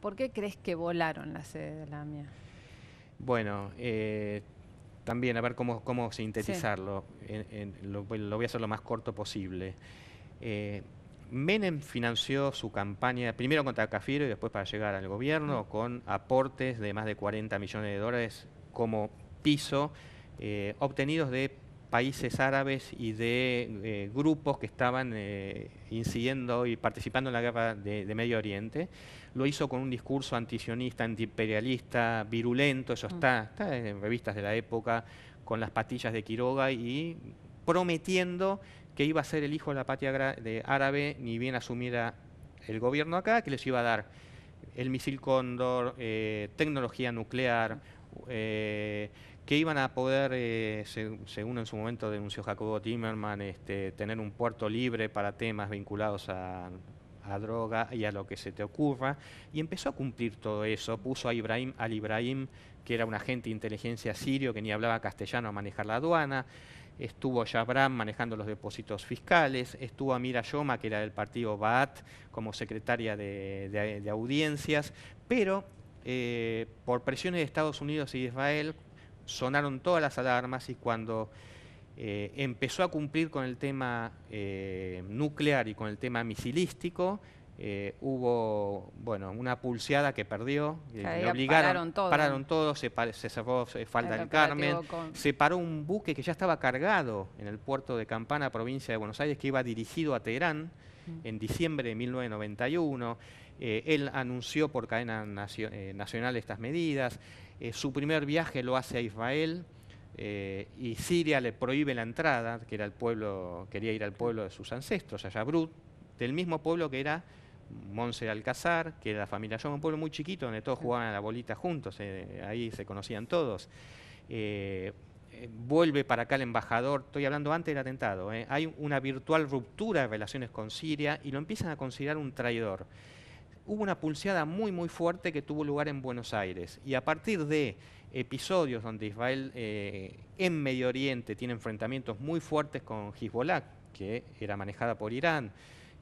¿Por qué crees que volaron la sede de la AMIA? Bueno, eh, también a ver cómo, sintetizarlo. lo, voy a hacer lo más corto posible. Eh, Menem financió su campaña primero contra Cafiro y después para llegar al gobierno con aportes de más de 40 millones de dólares como piso, eh, obtenidos de países árabes y de eh, grupos que estaban eh, incidiendo y participando en la guerra de, Medio Oriente. Lo hizo con un discurso antisionista, antiimperialista, virulento, eso mm. está, en revistas de la época, con las patillas de Quiroga y prometiendo que iba a ser el hijo de la patria de árabe ni bien asumiera el gobierno acá, que les iba a dar el misil cóndor, eh, tecnología nuclear, mm. Eh, que iban a poder, eh, según en su momento denunció Jacobo Timerman, este, tener un puerto libre para temas vinculados a, droga y a lo que se te ocurra, y empezó a cumplir todo eso, puso a Ibrahim al Ibrahim, que era un agente de inteligencia sirio que ni hablaba castellano a manejar la aduana, estuvo Yabram manejando los depósitos fiscales, estuvo Mira Yoma, que era del partido Baat, como secretaria de audiencias, pero eh, por presiones de Estados Unidos y Israel, sonaron todas las alarmas y cuando eh, empezó a cumplir con el tema eh, nuclear y con el tema misilístico, hubo bueno una pulseada que perdió, le obligaron, pararon todos se, se, cerró se Falda del Carmen, se paró un buque que ya estaba cargado en el puerto de Campana, provincia de Buenos Aires, que iba dirigido a Teherán en diciembre de 1991. Eh, él anunció por cadena eh, nacional estas medidas. Eh, su primer viaje lo hace a Israel y Siria le prohíbe la entrada, que era el pueblo, quería ir al pueblo de sus ancestros, a Yabrut, del mismo pueblo que era Monse Alcazar, que era la familia Yo, un pueblo muy chiquito donde todos jugaban a la bolita juntos, ahí se conocían todos. Eh, vuelve para acá el embajador, estoy hablando antes del atentado, eh, hay una virtual ruptura de relaciones con Siria y lo empiezan a considerar un traidor. Hubo una pulseada muy, muy fuerte que tuvo lugar en Buenos Aires y a partir de episodios donde Israel eh, en Medio Oriente tiene enfrentamientos muy fuertes con Hezbollah, que era manejada por Irán,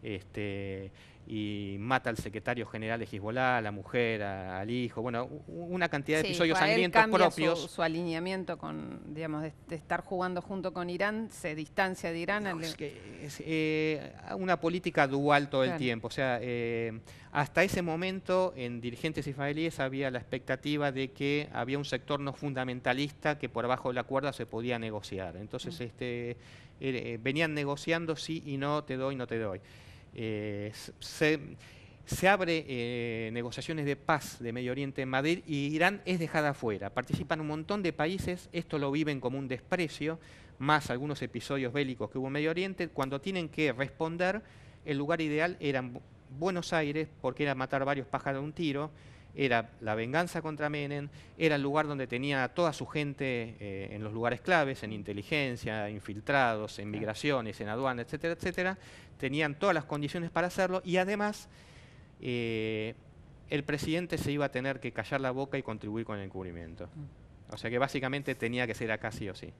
este, y mata al secretario general de Hezbollah, a la mujer, al hijo, bueno, una cantidad de episodios sangrientos propios. Su, su, alineamiento con, digamos, de, estar jugando junto con Irán, se distancia de Irán. es eh, una política dual todo el tiempo. O sea, eh, hasta ese momento en dirigentes israelíes había la expectativa de que había un sector no fundamentalista que por abajo de la cuerda se podía negociar. Entonces, mm. este, eh, venían negociando sí y no, te doy, no te doy. Eh, se, se, abre eh, negociaciones de paz de Medio Oriente en Madrid y Irán es dejada afuera. Participan un montón de países, esto lo viven como un desprecio, más algunos episodios bélicos que hubo en Medio Oriente. Cuando tienen que responder, el lugar ideal era Buenos Aires, porque era matar varios pájaros de un tiro era la venganza contra Menem, era el lugar donde tenía toda su gente eh, en los lugares claves, en inteligencia, infiltrados, en migraciones, en aduanas, etcétera, etcétera. Tenían todas las condiciones para hacerlo y además eh, el presidente se iba a tener que callar la boca y contribuir con el encubrimiento. Mm. O sea que básicamente tenía que ser acá sí o sí.